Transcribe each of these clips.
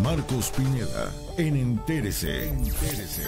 Marcos Piñeda, en Entérese. Entérese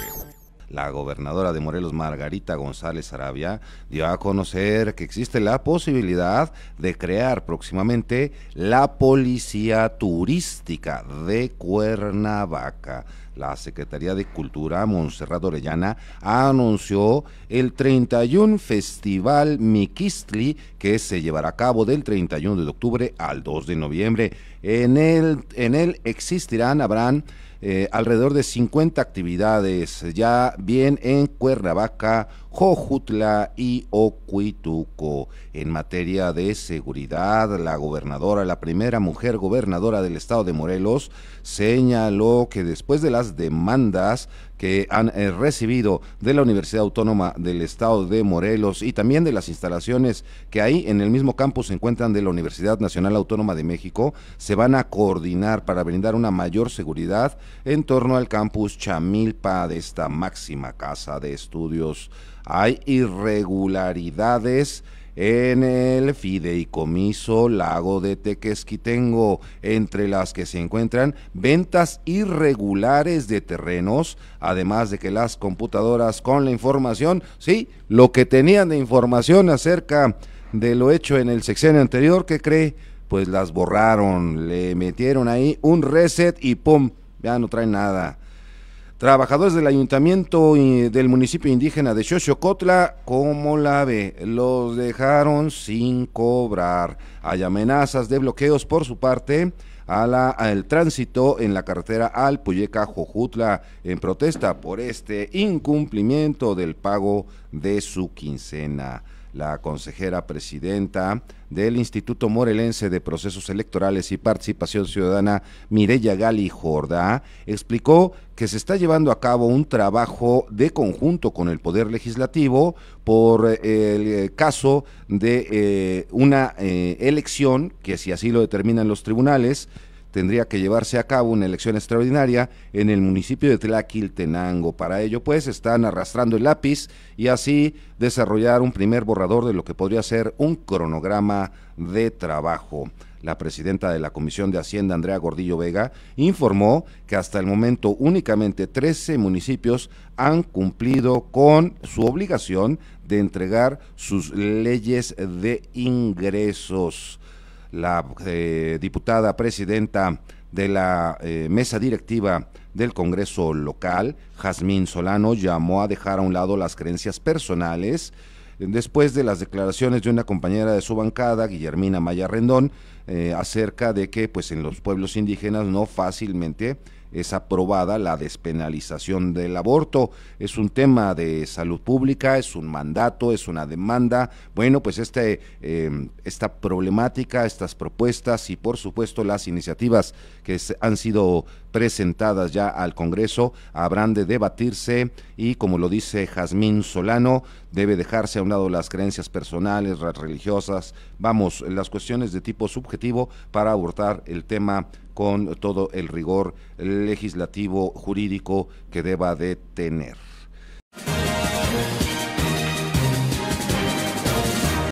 la gobernadora de Morelos, Margarita González Arabia, dio a conocer que existe la posibilidad de crear próximamente la Policía Turística de Cuernavaca. La Secretaría de Cultura, Monserrat Orellana, anunció el 31 Festival Miquistli que se llevará a cabo del 31 de octubre al 2 de noviembre. En él, en él existirán, habrán eh, alrededor de 50 actividades ya bien en Cuernavaca, Jojutla y Ocuituco. En materia de seguridad, la gobernadora, la primera mujer gobernadora del estado de Morelos, señaló que después de las demandas que han eh, recibido de la Universidad Autónoma del Estado de Morelos y también de las instalaciones que ahí en el mismo campus se encuentran de la Universidad Nacional Autónoma de México, se van a coordinar para brindar una mayor seguridad en torno al campus Chamilpa de esta máxima casa de estudios hay irregularidades en el fideicomiso Lago de Tequesquitengo, entre las que se encuentran ventas irregulares de terrenos, además de que las computadoras con la información, sí, lo que tenían de información acerca de lo hecho en el sexenio anterior, que cree? Pues las borraron, le metieron ahí un reset y ¡pum! Ya no trae nada. Trabajadores del ayuntamiento y del municipio indígena de Xochocotla, como la ve? Los dejaron sin cobrar. Hay amenazas de bloqueos por su parte a al tránsito en la carretera Alpuyeca-Jojutla en protesta por este incumplimiento del pago de su quincena la consejera presidenta del Instituto Morelense de Procesos Electorales y Participación Ciudadana, Mireya Gali Jordá, explicó que se está llevando a cabo un trabajo de conjunto con el Poder Legislativo por eh, el eh, caso de eh, una elección que, si así lo determinan los tribunales, tendría que llevarse a cabo una elección extraordinaria en el municipio de Tlaquiltenango. Para ello, pues, están arrastrando el lápiz y así desarrollar un primer borrador de lo que podría ser un cronograma de trabajo. La presidenta de la Comisión de Hacienda, Andrea Gordillo Vega, informó que hasta el momento únicamente 13 municipios han cumplido con su obligación de entregar sus leyes de ingresos la eh, diputada presidenta de la eh, mesa directiva del Congreso local, Jazmín Solano, llamó a dejar a un lado las creencias personales después de las declaraciones de una compañera de su bancada, Guillermina Maya Rendón, eh, acerca de que pues en los pueblos indígenas no fácilmente es aprobada la despenalización del aborto. Es un tema de salud pública, es un mandato, es una demanda. Bueno, pues este, em, esta problemática, estas propuestas y por supuesto las iniciativas que han sido presentadas ya al Congreso habrán de debatirse y como lo dice Jazmín Solano, debe dejarse a un lado las creencias personales, las religiosas, vamos, las cuestiones de tipo subjetivo para abordar el tema con todo el rigor legislativo jurídico que deba de tener.